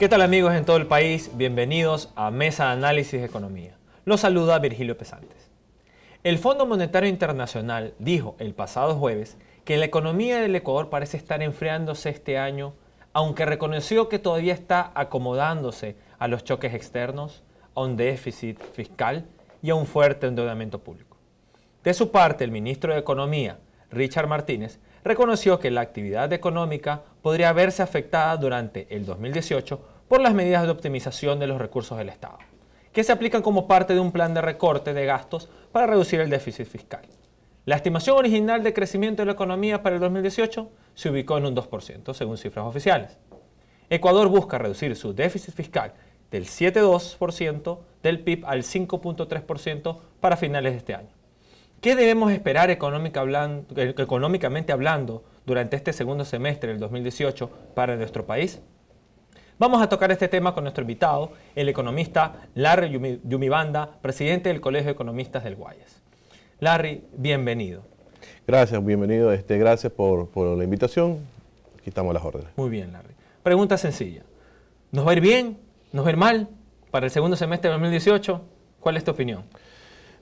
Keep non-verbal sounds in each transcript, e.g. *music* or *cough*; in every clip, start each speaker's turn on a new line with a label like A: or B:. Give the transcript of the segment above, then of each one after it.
A: ¿Qué tal amigos en todo el país? Bienvenidos a Mesa de Análisis de Economía. Los saluda Virgilio Pesantes. El Fondo Monetario Internacional dijo el pasado jueves que la economía del Ecuador parece estar enfriándose este año, aunque reconoció que todavía está acomodándose a los choques externos, a un déficit fiscal y a un fuerte endeudamiento público. De su parte, el ministro de Economía, Richard Martínez, reconoció que la actividad económica podría verse afectada durante el 2018 por las medidas de optimización de los recursos del Estado, que se aplican como parte de un plan de recorte de gastos para reducir el déficit fiscal. La estimación original de crecimiento de la economía para el 2018 se ubicó en un 2%, según cifras oficiales. Ecuador busca reducir su déficit fiscal del 7,2% del PIB al 5,3% para finales de este año. ¿Qué debemos esperar económicamente hablando durante este segundo semestre del 2018 para nuestro país? Vamos a tocar este tema con nuestro invitado, el economista Larry Yumibanda, presidente del Colegio de Economistas del Guayas. Larry, bienvenido.
B: Gracias, bienvenido. Este, gracias por, la invitación. Aquí estamos las órdenes.
A: Muy bien, Larry. Pregunta sencilla. ¿Nos va a ir bien? ¿Nos va a ir mal? Para el segundo semestre de 2018, ¿cuál es tu opinión?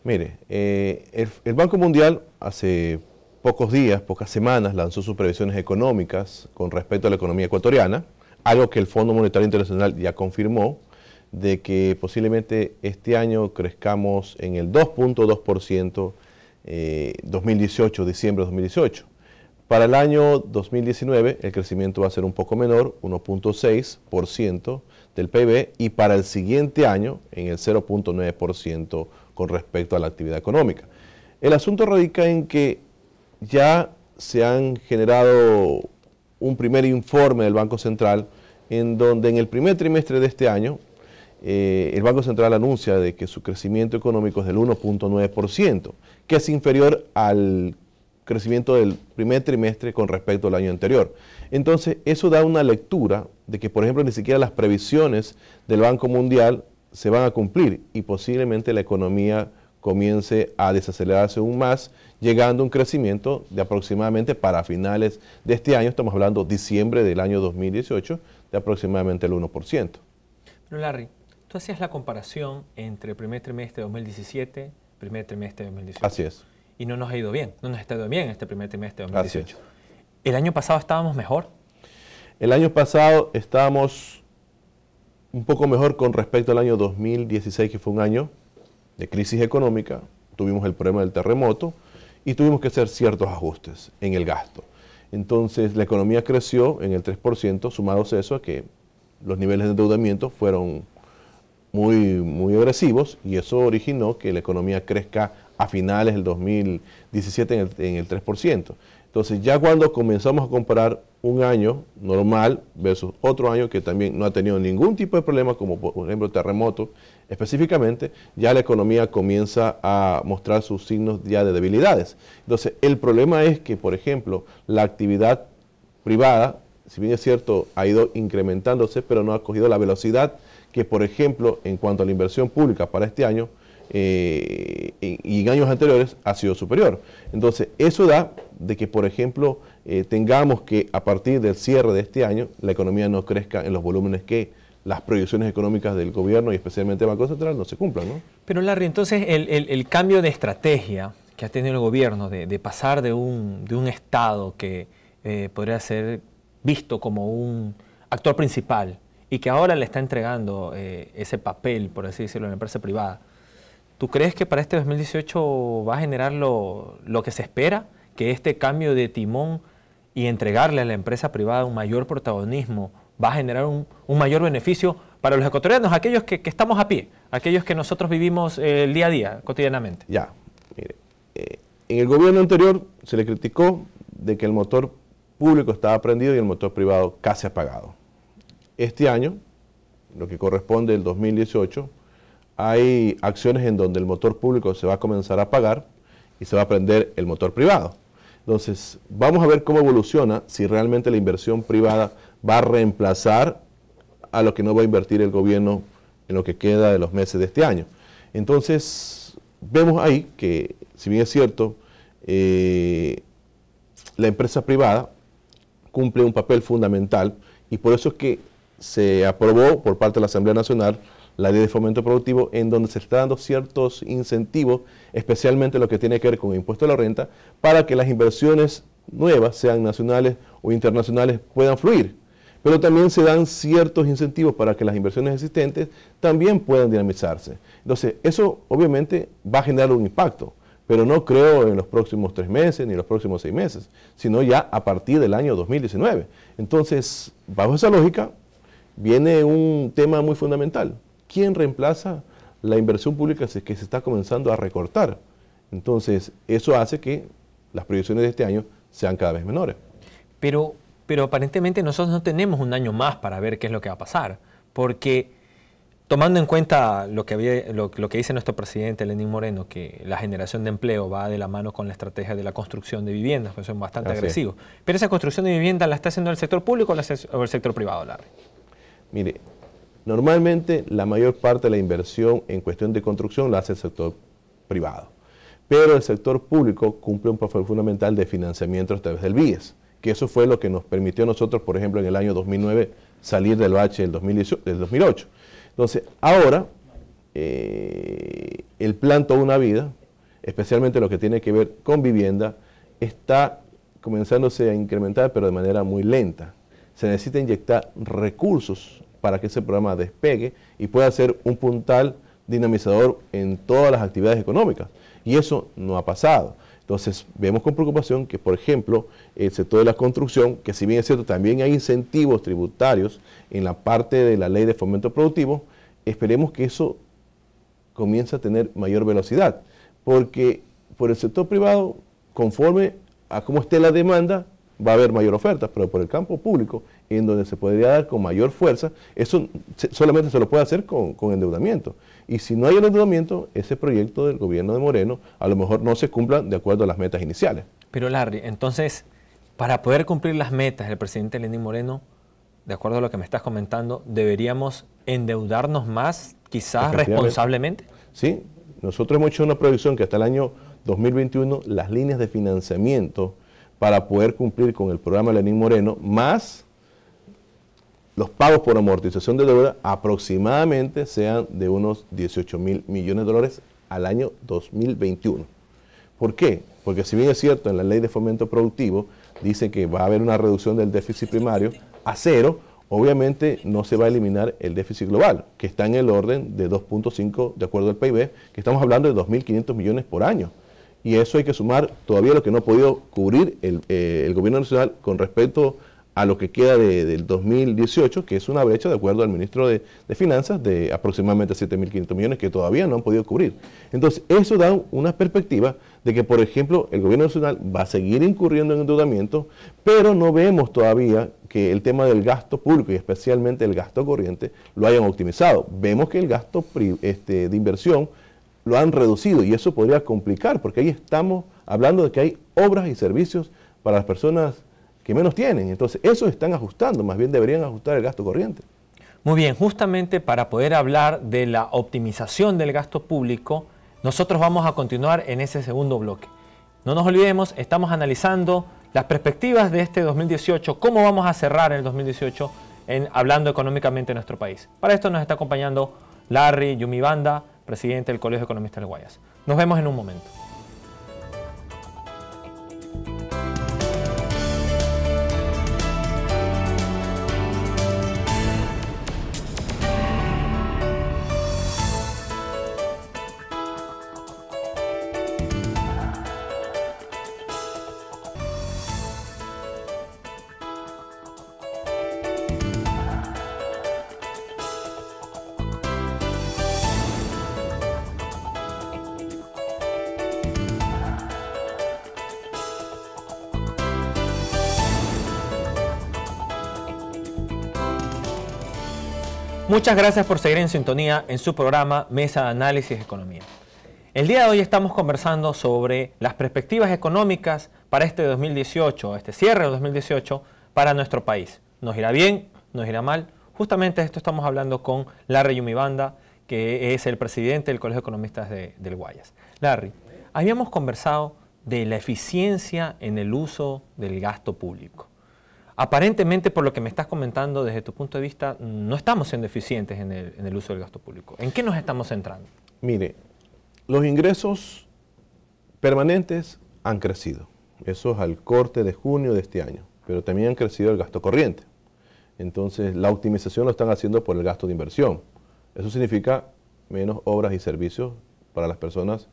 B: Mire, eh, el Banco Mundial hace pocos días, pocas semanas, lanzó sus previsiones económicas con respecto a la economía ecuatoriana, algo que el Fondo Monetario Internacional ya confirmó, de que posiblemente este año crezcamos en el 2.2% 2018, eh, diciembre de 2018. Para el año 2019 el crecimiento va a ser un poco menor, 1.6% del PIB, y para el siguiente año en el 0.9% con respecto a la actividad económica. El asunto radica en que ya se han generado un primer informe del Banco Central en donde en el primer trimestre de este año eh, el Banco Central anuncia de que su crecimiento económico es del 1.9%, que es inferior al crecimiento del primer trimestre con respecto al año anterior. Entonces, eso da una lectura de que, por ejemplo, ni siquiera las previsiones del Banco Mundial se van a cumplir y posiblemente la economía comience a desacelerarse aún más, llegando a un crecimiento de aproximadamente para finales de este año, estamos hablando diciembre del año 2018, de aproximadamente el 1%.
A: Pero Larry, tú hacías la comparación entre primer trimestre de 2017, primer trimestre de 2018. Así es. Y no nos ha ido bien, no nos ha ido bien este primer trimestre de 2018. ¿El año pasado estábamos mejor?
B: El año pasado estábamos un poco mejor con respecto al año 2016, que fue un año de crisis económica, tuvimos el problema del terremoto y tuvimos que hacer ciertos ajustes en el gasto. Entonces la economía creció en el 3%, sumados a eso a que los niveles de endeudamiento fueron muy, muy agresivos y eso originó que la economía crezca a finales del 2017 en el, en el 3%. Entonces, ya cuando comenzamos a comparar un año normal versus otro año que también no ha tenido ningún tipo de problema, como por ejemplo terremoto, específicamente, ya la economía comienza a mostrar sus signos ya de debilidades. Entonces, el problema es que, por ejemplo, la actividad privada, si bien es cierto, ha ido incrementándose, pero no ha cogido la velocidad que, por ejemplo, en cuanto a la inversión pública para este año, eh, y en años anteriores ha sido superior. Entonces, eso da de que, por ejemplo, eh, tengamos que a partir del cierre de este año la economía no crezca en los volúmenes que las proyecciones económicas del gobierno y especialmente del Banco Central no se cumplan. ¿no?
A: Pero Larry, entonces el, cambio de estrategia
B: que ha tenido el gobierno
A: de, pasar de un, de un, Estado que eh, podría ser visto como un actor principal y que ahora le está entregando ese papel, por así decirlo, a la empresa privada, ¿Tú crees que para este 2018 va a generar lo, que se espera? Que este cambio de timón y entregarle a la empresa privada un mayor protagonismo va a generar un, mayor beneficio para los ecuatorianos, aquellos que, estamos a pie, aquellos que nosotros vivimos eh, el día a día, cotidianamente.
B: Ya, mire, eh, en el gobierno anterior se le criticó de que el motor público estaba prendido y el motor privado casi apagado. Este año, lo que corresponde al 2018, hay acciones en donde el motor público se va a comenzar a pagar y se va a prender el motor privado. Entonces, vamos a ver cómo evoluciona si realmente la inversión privada va a reemplazar a lo que no va a invertir el gobierno en lo que queda de los meses de este año. Entonces, vemos ahí que, si bien es cierto, eh, la empresa privada cumple un papel fundamental y por eso es que se aprobó por parte de la Asamblea Nacional la ley de fomento productivo, en donde se está dando ciertos incentivos, especialmente lo que tiene que ver con el impuesto a la renta, para que las inversiones nuevas, sean nacionales o internacionales, puedan fluir. Pero también se dan ciertos incentivos para que las inversiones existentes también puedan dinamizarse. Entonces, eso obviamente va a generar un impacto, pero no creo en los próximos tres meses ni los próximos seis meses, sino ya a partir del año 2019. Entonces, bajo esa lógica, viene un tema muy fundamental, ¿Quién reemplaza la inversión pública que se está comenzando a recortar? Entonces, eso hace que las proyecciones de este año sean cada vez menores. Pero,
A: pero aparentemente nosotros no tenemos un año más para ver qué es lo que va a pasar, porque tomando en cuenta lo que, había, lo, que dice nuestro presidente Lenín Moreno, que la generación de empleo va de la mano con la estrategia de la construcción de viviendas, pues son bastante agresivos. Pero esa construcción de viviendas la está haciendo el sector público o, o el sector privado, Larry?
B: Mire, Normalmente la mayor parte de la inversión en cuestión de construcción la hace el sector privado, pero el sector público cumple un papel fundamental de financiamiento a través del BIES, que eso fue lo que nos permitió a nosotros, por ejemplo, en el año 2009 salir del bache del, 2008. Entonces, ahora, eh, el plan Toda una Vida, especialmente lo que tiene que ver con vivienda, está comenzándose a incrementar, pero de manera muy lenta. Se necesita inyectar recursos para que ese programa despegue y pueda ser un puntal dinamizador en todas las actividades económicas. Y eso no ha pasado. Entonces, vemos con preocupación que, por ejemplo, el sector de la construcción, que si bien es cierto, también hay incentivos tributarios en la parte de la ley de fomento productivo, esperemos que eso comience a tener mayor velocidad, porque por el sector privado, conforme a cómo esté la demanda, va a haber mayor oferta, pero por el campo público, en donde se podría dar con mayor fuerza, eso solamente se lo puede hacer con, endeudamiento. Y si no hay endeudamiento, ese proyecto del gobierno de Moreno a lo mejor no se cumpla de acuerdo a las metas iniciales.
A: Pero Larry, entonces, para poder cumplir las metas del presidente Lenín Moreno, de acuerdo a lo que me estás comentando, deberíamos endeudarnos más, quizás responsablemente.
B: Sí, nosotros hemos hecho una proyección que hasta el año 2021 las líneas de financiamiento para poder cumplir con el programa Lenín Moreno, más los pagos por amortización de deuda aproximadamente sean de unos 18 mil millones de dólares al año 2021. ¿Por qué? Porque si bien es cierto, en la ley de fomento productivo dice que va a haber una reducción del déficit primario a cero, obviamente no se va a eliminar el déficit global, que está en el orden de 2.5 de acuerdo al PIB, que estamos hablando de 2.500 millones por año y eso hay que sumar todavía lo que no ha podido cubrir el, eh, gobierno nacional con respecto a lo que queda del 2018, que es una brecha, de acuerdo al ministro de, Finanzas, de aproximadamente 7.500 millones que todavía no han podido cubrir. Entonces, eso da una perspectiva de que, por ejemplo, el gobierno nacional va a seguir incurriendo en endeudamiento, pero no vemos todavía que el tema del gasto público y especialmente el gasto corriente lo hayan optimizado. Vemos que el gasto este, de inversión lo han reducido y eso podría complicar, porque ahí estamos hablando de que hay obras y servicios para las personas que menos tienen. Entonces, eso están ajustando, más bien deberían ajustar el gasto corriente.
A: Muy bien, justamente para poder hablar de la optimización del gasto público, nosotros vamos a continuar en ese segundo bloque. No nos olvidemos, estamos analizando las perspectivas de este 2018, cómo vamos a cerrar el 2018 en hablando económicamente de nuestro país. Para esto nos está acompañando Larry Yumibanda, presidente del Colegio de del Guayas. Nos vemos en un momento. Muchas gracias por seguir en sintonía en su programa Mesa de Análisis Economía. El día de hoy estamos conversando sobre las perspectivas económicas para este 2018, este cierre de 2018 para nuestro país. ¿Nos irá bien? ¿Nos irá mal? Justamente esto estamos hablando con Larry Yumibanda, que es el presidente del Colegio de Economistas de, del Guayas. Larry, habíamos conversado de la eficiencia en el uso del gasto público. Aparentemente, por lo que me estás comentando, desde tu punto de vista, no estamos siendo eficientes en el, uso del gasto público. ¿En qué nos estamos centrando?
B: Mire, los ingresos permanentes han crecido. Eso es al corte de junio de este año. Pero también han crecido el gasto corriente. Entonces, la optimización lo están haciendo por el gasto de inversión. Eso significa menos obras y servicios para las personas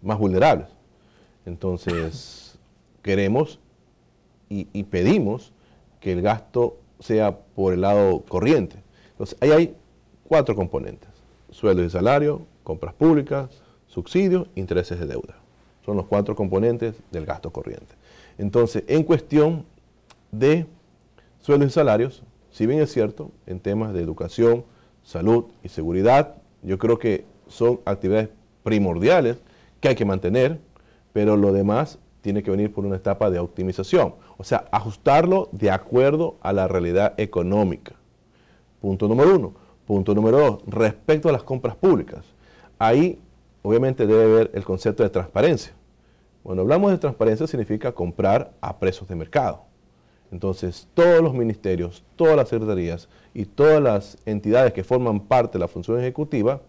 B: más vulnerables. Entonces, *laughs* queremos y pedimos que el gasto sea por el lado corriente. Entonces, ahí hay cuatro componentes. Sueldos y salario, compras públicas, subsidios, intereses de deuda. Son los cuatro componentes del gasto corriente. Entonces, en cuestión de sueldos y salarios, si bien es cierto, en temas de educación, salud y seguridad, yo creo que son actividades primordiales que hay que mantener, pero lo demás tiene que venir por una etapa de optimización, o sea, ajustarlo de acuerdo a la realidad económica. Punto número uno. Punto número dos, respecto a las compras públicas. Ahí, obviamente, debe haber el concepto de transparencia. Cuando hablamos de transparencia significa comprar a precios de mercado. Entonces, todos los ministerios, todas las secretarías y todas las entidades que forman parte de la función ejecutiva,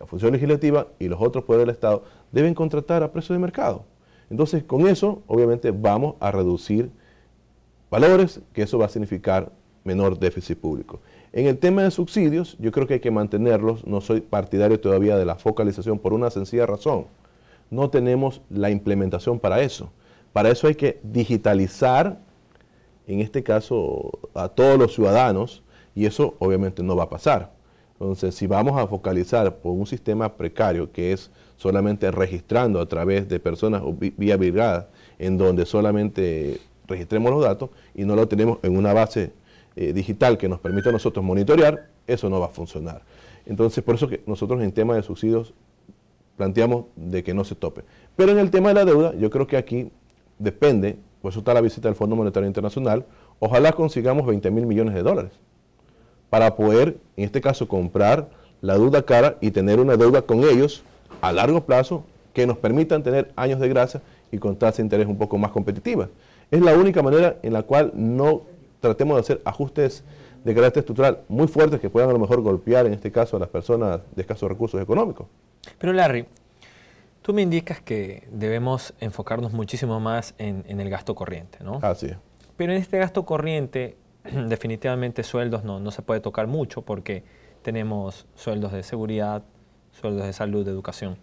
B: la función legislativa y los otros poderes del Estado deben contratar a precios de mercado. Entonces, con eso, obviamente, vamos a reducir valores, que eso va a significar menor déficit público. En el tema de subsidios, yo creo que hay que mantenerlos. No soy partidario todavía de la focalización por una sencilla razón. No tenemos la implementación para eso. Para eso hay que digitalizar, en este caso, a todos los ciudadanos, y eso obviamente no va a pasar. Entonces, si vamos a focalizar por un sistema precario que es solamente registrando a través de personas o vía virgada, en donde solamente registremos los datos y no lo tenemos en una base eh, digital que nos permita a nosotros monitorear, eso no va a funcionar. Entonces, por eso que nosotros en tema de subsidios planteamos de que no se tope. Pero en el tema de la deuda, yo creo que aquí depende, por eso está la visita del Fondo Monetario Internacional, ojalá consigamos 20 mil millones de dólares para poder, en este caso, comprar la deuda cara y tener una deuda con ellos a largo plazo que nos permitan tener años de gracia y con interés un poco más competitiva. Es la única manera en la cual no tratemos de hacer ajustes de carácter estructural muy fuertes que puedan a lo mejor golpear en este caso a las personas de escasos recursos económicos.
A: Pero Larry, tú me indicas que debemos enfocarnos muchísimo más en, en el gasto corriente, ¿no? Así es. Pero en este gasto corriente *clears throat* definitivamente sueldos no, no se puede tocar mucho porque tenemos sueldos de seguridad, sueldos de salud, de educación.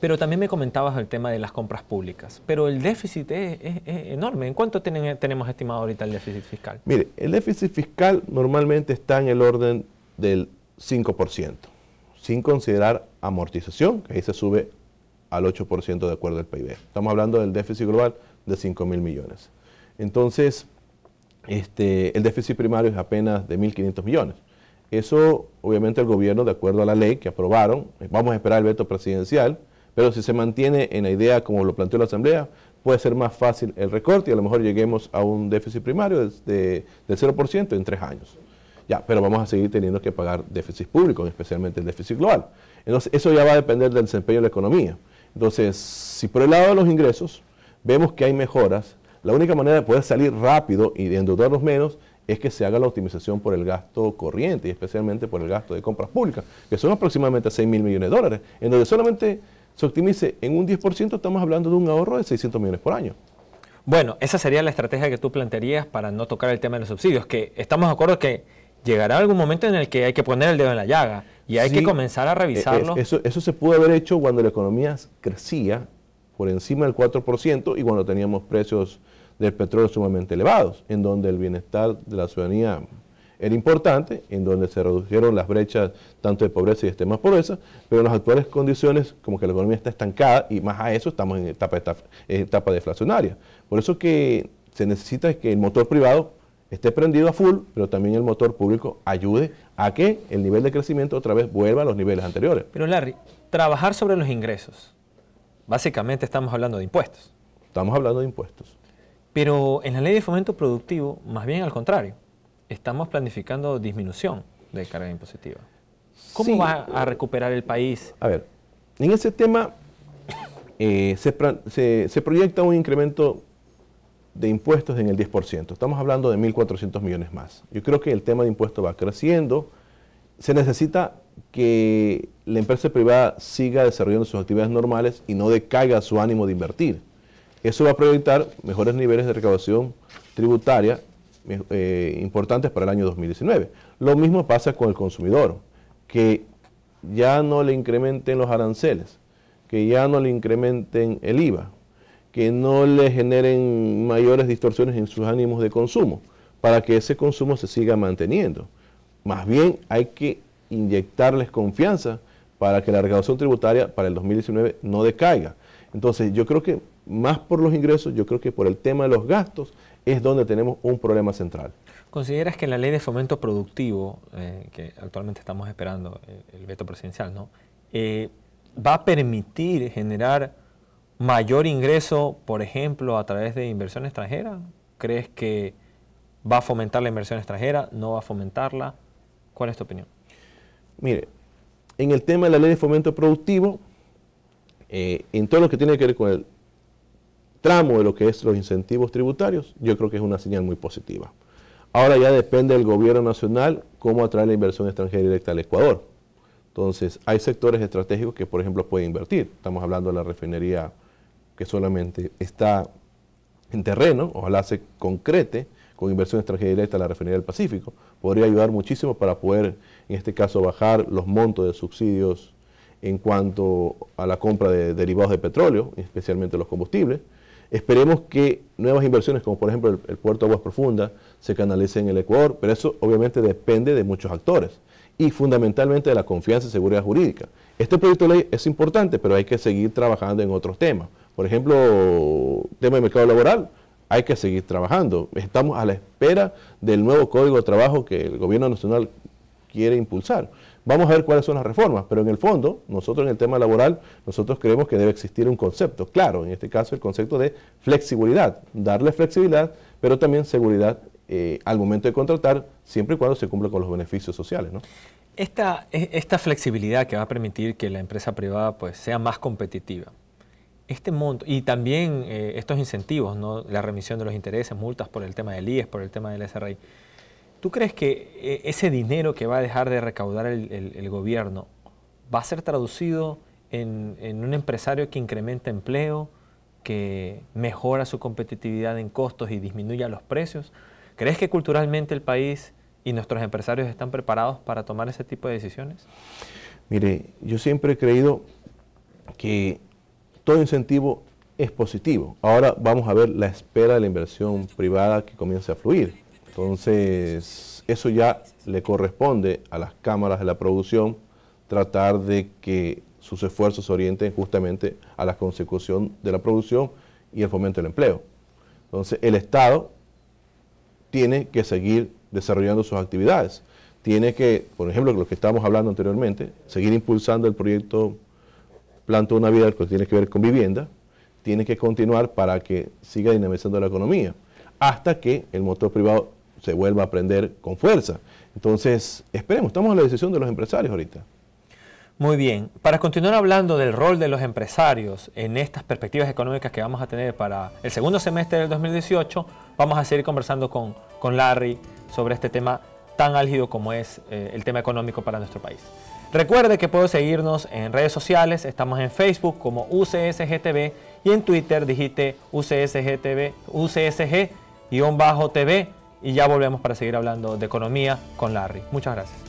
A: Pero también me comentabas el tema de las compras públicas. Pero el déficit es, enorme. ¿En cuánto tenemos estimado ahorita el déficit fiscal?
B: Mire, el déficit fiscal normalmente está en el orden del 5%, sin considerar amortización, que ahí se sube al 8% de acuerdo al PIB. Estamos hablando del déficit global de 5 mil millones. Entonces, este, el déficit primario es apenas de 1.500 millones. Eso, obviamente, el gobierno, de acuerdo a la ley que aprobaron, eh, vamos a esperar el veto presidencial, pero si se mantiene en la idea como lo planteó la Asamblea, puede ser más fácil el recorte y a lo mejor lleguemos a un déficit primario de, del 0% en tres años. Ya, pero vamos a seguir teniendo que pagar déficit público, especialmente el déficit global. Entonces, eso ya va a depender del desempeño de la economía. Entonces, si por el lado de los ingresos vemos que hay mejoras, la única manera de poder salir rápido y de endeudarnos menos es que se haga la optimización por el gasto corriente y especialmente por el gasto de compras públicas, que son aproximadamente 6 mil millones de dólares, en donde solamente se optimice en un 10%, estamos hablando de un ahorro de 600 millones por año.
A: Bueno, esa sería la estrategia que tú plantearías para no tocar el tema de los subsidios, que estamos de acuerdo que llegará algún momento en el que hay que poner el dedo en la llaga y hay que comenzar a eh, eh, revisarlo. Eso,
B: eso se pudo haber hecho cuando la economía crecía por encima del 4% y cuando teníamos precios del petróleo sumamente elevados, en donde el bienestar de la ciudadanía era importante, en donde se redujeron las brechas tanto de pobreza y de extrema pobreza, pero en las actuales condiciones como que la economía está estancada y más a eso estamos en etapa, etapa deflacionaria. Por eso que se necesita que el motor privado esté prendido a full, pero también el motor público ayude a que el nivel de crecimiento otra vez vuelva a los niveles anteriores.
A: Pero Larry, trabajar sobre los ingresos, básicamente estamos hablando de impuestos. Estamos hablando de impuestos. Pero en la ley de fomento productivo, más bien al contrario, estamos planificando disminución de carga impositiva. ¿Cómo va a recuperar el
B: país? A ver, en ese tema *coughs* eh, se, proyecta un incremento de impuestos en el 10%. Estamos hablando de 1.400 millones más. Yo creo que el tema de impuestos va creciendo. Se necesita que la empresa privada siga desarrollando sus actividades normales y no decaiga su ánimo de invertir. Eso va a proyectar mejores niveles de recaudación tributaria eh, eh, importantes para el año 2019. Lo mismo pasa con el consumidor, que ya no le incrementen los aranceles, que ya no le incrementen el IVA, que no le generen mayores distorsiones en sus ánimos de consumo, para que ese consumo se siga manteniendo. Más bien hay que inyectarles confianza para que la recaudación tributaria para el 2019 no decaiga. Entonces yo creo que más por los ingresos, yo creo que por el tema de los gastos es donde tenemos un problema central.
A: ¿Consideras que la ley de fomento productivo, eh, que actualmente estamos esperando eh, el, veto presidencial, ¿no? Eh, va a permitir generar mayor ingreso, por ejemplo, a través de inversión extranjera? ¿Crees que va a fomentar la inversión extranjera? ¿No va a fomentarla? ¿Cuál es tu opinión?
B: Mire, en el tema de la ley de fomento productivo, en todo lo que tiene que ver con el tramo de lo que es los incentivos tributarios, yo creo que es una señal muy positiva. Ahora ya depende del gobierno nacional cómo atraer la inversión extranjera directa al Ecuador. Entonces, hay sectores estratégicos que, por ejemplo, pueden invertir. Estamos hablando de la refinería que solamente está en terreno, ojalá se concrete con inversión extranjera directa a la refinería del Pacífico. Podría ayudar muchísimo para poder, en este caso, bajar los montos de subsidios en cuanto a la compra de derivados de petróleo, especialmente los combustibles. Esperemos que nuevas inversiones, como por ejemplo el, puerto Aguas Profundas, se canalicen en el Ecuador, pero eso obviamente depende de muchos actores y fundamentalmente de la confianza y seguridad jurídica. Este proyecto de ley es importante, pero hay que seguir trabajando en otros temas. Por ejemplo, tema de mercado laboral, hay que seguir trabajando. Estamos a la espera del nuevo Código de Trabajo que el Gobierno Nacional quiere impulsar. Vamos a ver cuáles son las reformas, pero en el fondo, nosotros en el tema laboral, nosotros creemos que debe existir un concepto, claro, en este caso el concepto de flexibilidad, darle flexibilidad, pero también seguridad eh, al momento de contratar, siempre y cuando se cumpla con los beneficios sociales.
A: Esta, e, esta flexibilidad que va a permitir que la empresa privada pues, sea más competitiva, este monto y también eh, estos incentivos, ¿no? la remisión de los intereses, multas por el tema del IES, por el tema del SRI, ¿Tú crees que eh, ese dinero que va a dejar de recaudar el, gobierno va a ser traducido en, en, un empresario que incrementa empleo, que mejora su competitividad en costos y disminuya los precios? ¿Crees que culturalmente el país y nuestros empresarios están preparados para tomar ese tipo de decisiones?
B: Mire, yo siempre he creído que todo incentivo es positivo. Ahora vamos a ver la espera de la inversión privada que comience a fluir. Entonces, eso ya le corresponde a las cámaras de la producción tratar de que sus esfuerzos se orienten justamente a la consecución de la producción y el fomento del empleo. Entonces, el Estado tiene que seguir desarrollando sus actividades. Tiene que, por ejemplo, lo que estábamos hablando anteriormente, seguir impulsando el proyecto Planta una Vida, que tiene que ver con vivienda, tiene que continuar para que siga dinamizando la economía, hasta que el motor privado se vuelva a aprender con fuerza. Entonces, esperemos, estamos en la decisión de los empresarios ahorita. Muy
A: bien, para continuar hablando del rol de los empresarios en estas perspectivas económicas que vamos a tener para el segundo semestre del 2018, vamos a seguir conversando con, Larry sobre este tema tan álgido como es eh, el tema económico para nuestro país. Recuerde que puede seguirnos en redes sociales, estamos en Facebook como UCSGTV y en Twitter digite UCSGTV, UCSG-TV y ya volvemos para seguir hablando de economía con Larry. Muchas gracias.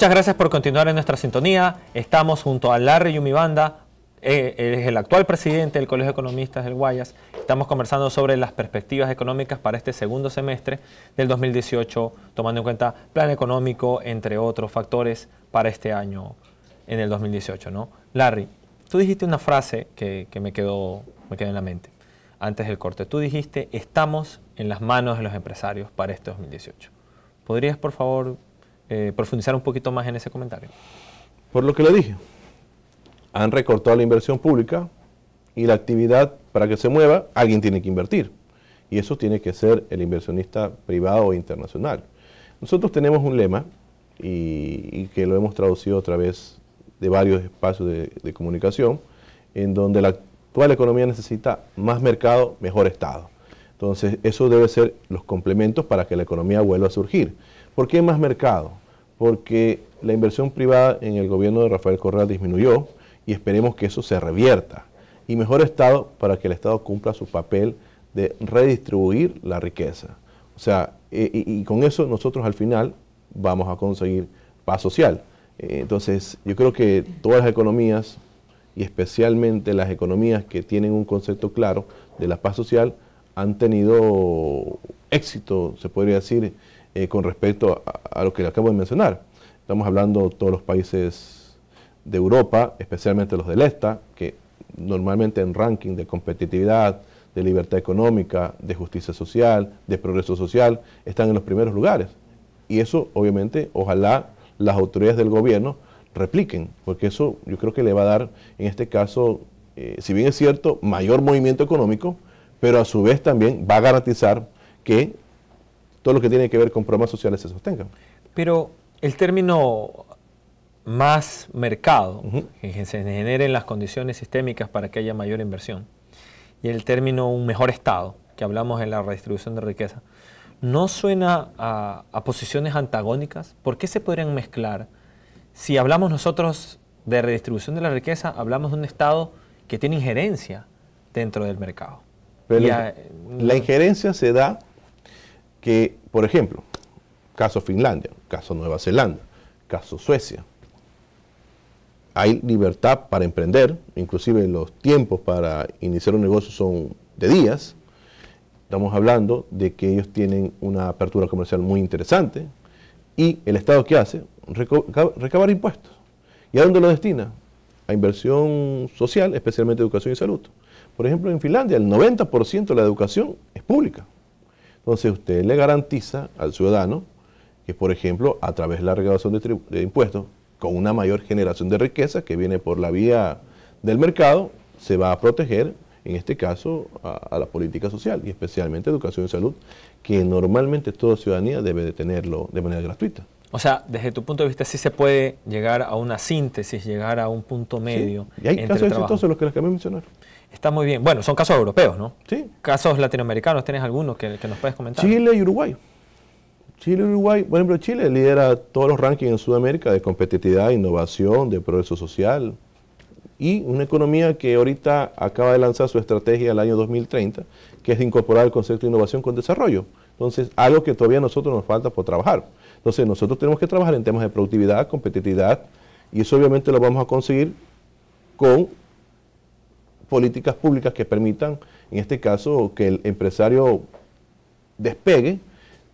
A: Muchas gracias por continuar en nuestra sintonía. Estamos junto a Larry Yumibanda, eh, es el actual presidente del Colegio de Economistas del Guayas. Estamos conversando sobre las perspectivas económicas para este segundo semestre del 2018, tomando en cuenta plan económico, entre otros factores para este año en el 2018. ¿no? Larry, tú dijiste una frase que, me, quedó, me quedó en la mente antes del corte. Tú dijiste, estamos en las manos de los empresarios para este 2018. ¿Podrías, por favor, eh, profundizar un poquito más en ese comentario.
B: Por lo que le dije, han recortado la inversión pública y la actividad para que se mueva, alguien tiene que invertir. Y eso tiene que ser el inversionista privado o internacional. Nosotros tenemos un lema y, que lo hemos traducido a través de varios espacios de comunicación, en donde la actual economía necesita más mercado, mejor Estado. Entonces, eso debe ser los complementos para que la economía vuelva a surgir. ¿Por qué más mercado? Porque la inversión privada en el gobierno de Rafael Corral disminuyó y esperemos que eso se revierta. Y mejor Estado para que el Estado cumpla su papel de redistribuir la riqueza. O sea, eh, y con eso nosotros al final vamos a conseguir paz social. Eh, entonces, yo creo que todas las economías, y especialmente las economías que tienen un concepto claro de la paz social, han tenido éxito, se podría decir, eh, con respecto a, lo que acabo de mencionar. Estamos hablando de todos los países de Europa, especialmente los del ESTA, que normalmente en ranking de competitividad, de libertad económica, de justicia social, de progreso social, están en los primeros lugares. Y eso, obviamente, ojalá las autoridades del gobierno repliquen, porque eso yo creo que le va a dar, en este caso, eh, si bien es cierto, mayor movimiento económico, pero a su vez también va a garantizar que todo lo que tiene que ver con problemas sociales se sostenga. Pero el término
A: más mercado, que se generen las condiciones sistémicas para que haya mayor inversión, y el término un mejor Estado, que hablamos en la redistribución de riqueza, ¿no suena a, a posiciones antagónicas? ¿Por qué se podrían mezclar? Si hablamos nosotros de redistribución de la riqueza, hablamos de un Estado que tiene injerencia dentro
B: del mercado la, injerencia se da que, por ejemplo, caso Finlandia, caso Nueva Zelanda, caso Suecia, hay libertad para emprender, inclusive los tiempos para iniciar un negocio son de días. Estamos hablando de que ellos tienen una apertura comercial muy interesante y el Estado ¿qué hace? recabar impuestos. ¿Y a dónde lo destina? A inversión social, especialmente educación y salud. Por ejemplo, en Finlandia el 90% de la educación es pública. Entonces usted le garantiza al ciudadano que, por ejemplo, a través de la recaudación de, impuestos, con una mayor generación de riqueza que viene por la vía del mercado, se va a proteger, en este caso, a, la política social y especialmente educación y salud, que normalmente toda ciudadanía debe de tenerlo de manera gratuita.
A: O sea, desde tu punto de vista sí se puede llegar a una síntesis, llegar a un punto medio. y hay casos exitosos
B: los que les acabé de mencionar.
A: Está muy bien. Bueno, son casos europeos, ¿no? Sí. Casos latinoamericanos, ¿tienes algunos que, nos puedes comentar?
B: Chile y Uruguay. Chile y Uruguay, por ejemplo, Chile lidera todos los rankings en Sudamérica de competitividad, innovación, de progreso social. Y una economía que ahorita acaba de lanzar su estrategia al año 2030, que es incorporar el concepto de innovación con desarrollo. Entonces, algo que todavía a nosotros nos falta por trabajar. Entonces, nosotros tenemos que trabajar en temas de productividad, competitividad, y eso obviamente lo vamos a conseguir con políticas públicas que permitan, en este caso, que el empresario despegue,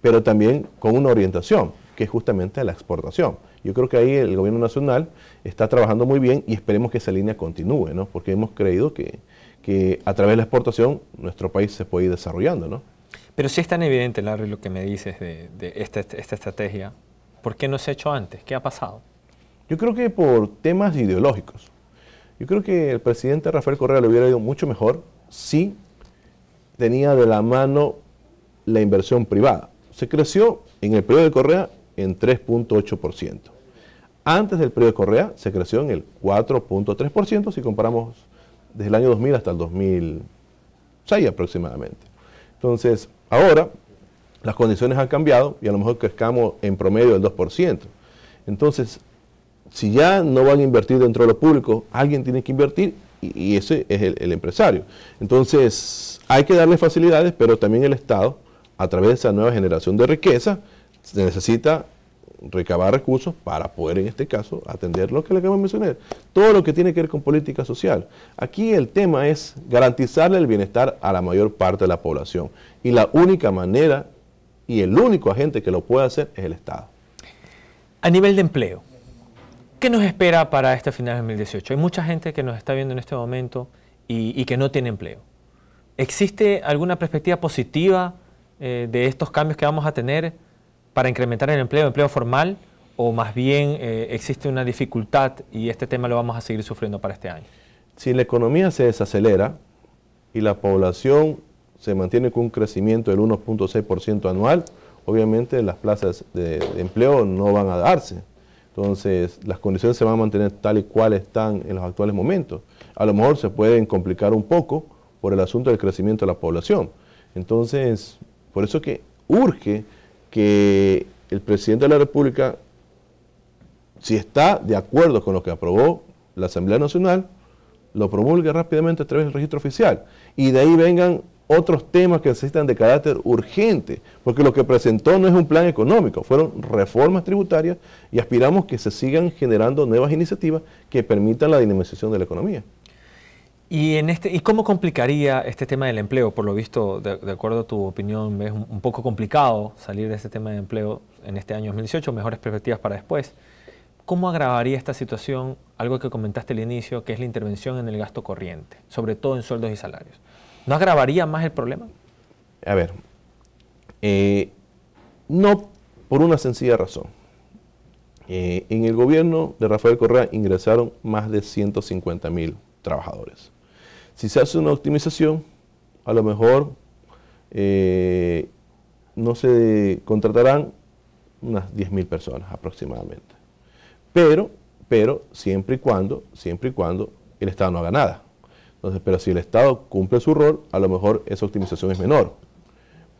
B: pero también con una orientación, que es justamente la exportación. Yo creo que ahí el gobierno nacional está trabajando muy bien y esperemos que esa línea continúe, ¿no? porque hemos creído que, que a través de la exportación nuestro país se puede ir desarrollando. ¿no?
A: Pero si es tan evidente, Larry, lo que me dices de, esta, esta estrategia, ¿por qué no se ha hecho antes? ¿Qué ha pasado?
B: Yo creo que por temas ideológicos. Yo creo que el presidente Rafael Correa le hubiera ido mucho mejor si tenía de la mano la inversión privada. Se creció en el periodo de Correa en 3.8%. Antes del periodo de Correa se creció en el 4.3% si comparamos desde el año 2000 hasta el 2006 aproximadamente. Entonces, ahora las condiciones han cambiado y a lo mejor crezcamos en promedio del 2%. Entonces, si ya no van a invertir dentro de lo público, alguien tiene que invertir y, ese es el, empresario. Entonces, hay que darle facilidades, pero también el Estado, a través de esa nueva generación de riqueza, necesita recabar recursos para poder, en este caso, atender lo que le acabo de mencionar. Todo lo que tiene que ver con política social. Aquí el tema es garantizarle el bienestar a la mayor parte de la población. Y la única manera y el único agente que lo puede hacer es el Estado. A nivel de empleo, ¿Qué nos espera
A: para este final de 2018? Hay mucha gente que nos está viendo en este momento y, que no tiene empleo. ¿Existe alguna perspectiva positiva eh, de estos cambios que vamos a tener para incrementar el empleo, empleo formal? ¿O más bien eh, existe una dificultad y este tema lo vamos a seguir sufriendo para este año?
B: Si la economía se desacelera y la población se mantiene con un crecimiento del 1.6% anual, obviamente las plazas de empleo no van a darse. Entonces, las condiciones se van a mantener tal y cual están en los actuales momentos. A lo mejor se pueden complicar un poco por el asunto del crecimiento de la población. Entonces, por eso es que urge que el presidente de la República, si está de acuerdo con lo que aprobó la Asamblea Nacional, lo promulgue rápidamente a través del registro oficial. Y de ahí vengan otros temas que necesitan de carácter urgente, porque lo que presentó no es un plan económico, fueron reformas tributarias y aspiramos que se sigan generando nuevas iniciativas que permitan la dinamización de la economía.
A: ¿Y, este, ¿Y cómo complicaría este tema del empleo? Por lo visto, de, acuerdo a tu opinión, es un, poco complicado salir de este tema de empleo en este año 2018, mejores perspectivas para después. ¿Cómo agravaría esta situación algo que comentaste al inicio, que es la intervención en el gasto corriente, sobre todo en sueldos y salarios? ¿No agravaría más el problema?
B: A ver, eh, no por una sencilla razón. Eh, en el gobierno de Rafael Correa ingresaron más de 150 mil trabajadores. Si se hace una optimización, a lo mejor eh, no se contratarán unas 10 mil personas aproximadamente. Pero, pero siempre y cuando, siempre y cuando el Estado no haga nada pero si el Estado cumple su rol, a lo mejor esa optimización es menor.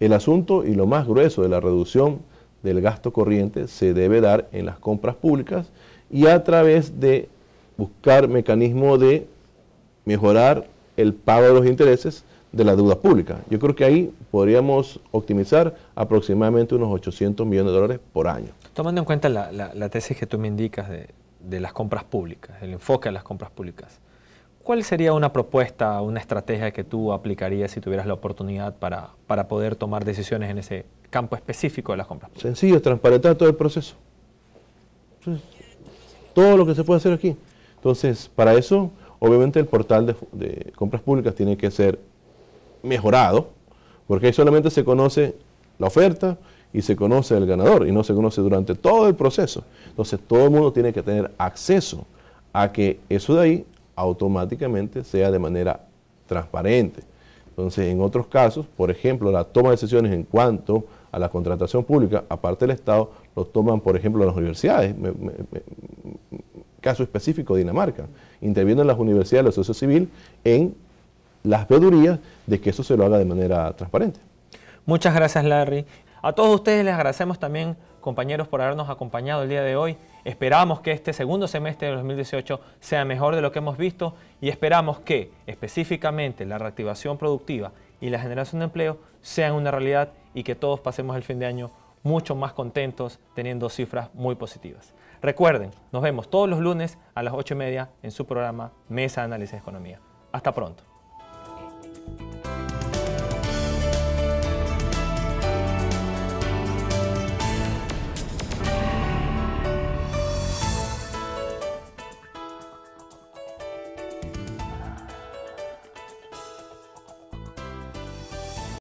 B: El asunto y lo más grueso de la reducción del gasto corriente se debe dar en las compras públicas y a través de buscar mecanismos de mejorar el pago de los intereses de la deuda pública. Yo creo que ahí podríamos optimizar aproximadamente unos 800 millones de dólares por año.
A: Tomando en cuenta la, tesis que tú me indicas de, de las compras públicas, el enfoque a las compras públicas, ¿Cuál sería una propuesta, una estrategia que tú aplicarías si tuvieras la oportunidad para, poder tomar decisiones en ese campo específico de las compras?
B: Sencillo, transparentar todo el proceso. Todo lo que se puede hacer aquí. Entonces, para eso, obviamente el portal de, de compras públicas tiene que ser mejorado, porque ahí solamente se conoce la oferta y se conoce el ganador y no se conoce durante todo el proceso. Entonces, todo el mundo tiene que tener acceso a que eso de ahí automáticamente sea de manera transparente. Entonces, en otros casos, por ejemplo, la toma de decisiones en cuanto a la contratación pública, aparte del Estado, lo toman, por ejemplo, las universidades. caso específico de Dinamarca. Intervienen las universidades de la sociedad civil en las vedurías de que eso se lo haga de manera transparente.
A: Muchas gracias, Larry. A todos ustedes les agradecemos también compañeros, por habernos acompañado el día de hoy. Esperamos que este segundo semestre de 2018 sea mejor de lo que hemos visto y esperamos que específicamente la reactivación productiva y la generación de empleo sean una realidad y que todos pasemos el fin de año mucho más contentos teniendo cifras muy positivas. Recuerden, nos vemos todos los lunes a las 8 y media en su programa Mesa de Análisis de Economía. Hasta pronto.